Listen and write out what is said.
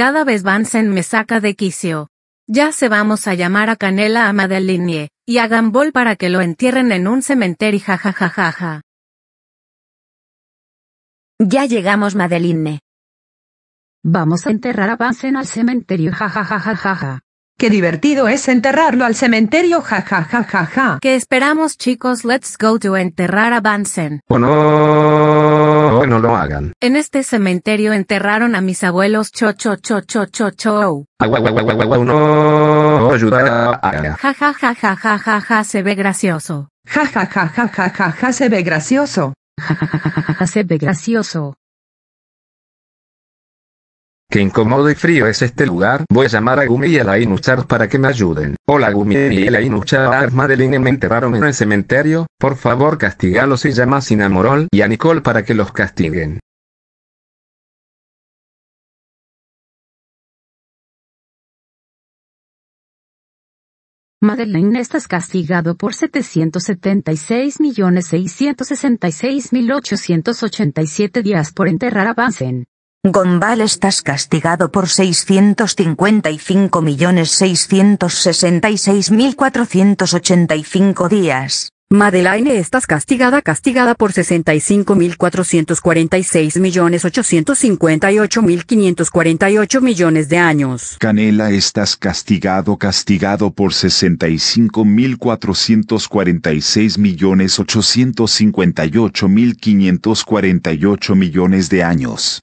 Cada vez Bansen me saca de quicio. Ya se vamos a llamar a Canela a Madeline y a Gambol para que lo entierren en un cementerio jajajajaja. Ya llegamos Madeline. Vamos a enterrar a Bansen al cementerio jajajajaja. Qué divertido es enterrarlo al cementerio, jajajajaja. Ja, ¿Qué esperamos, chicos? Let's go to enterrar a Bansen. Bueno no lo hagan. En este cementerio enterraron a mis abuelos cho cho cho cho cho cho. no, ayuda. Ja ja ja ja ja ja ja se ve gracioso. Ja ja ja ja ja ja se ve gracioso. ja ja ja ja se ve gracioso. Qué incómodo y frío es este lugar. Voy a llamar a Gumi y a la Inuchar para que me ayuden. Hola Gumi y la Inuchar Madeline me enterraron en el cementerio. Por favor castigalos y llamas a Sinamorol y a Nicole para que los castiguen. Madeline estás castigado por 776.666.887 días por enterrar a Bansen. Gombal estás castigado por 655.666.485 días. Madeleine estás castigada castigada por 65.446.858.548 millones de años. Canela estás castigado castigado por 65.446.858.548 millones de años.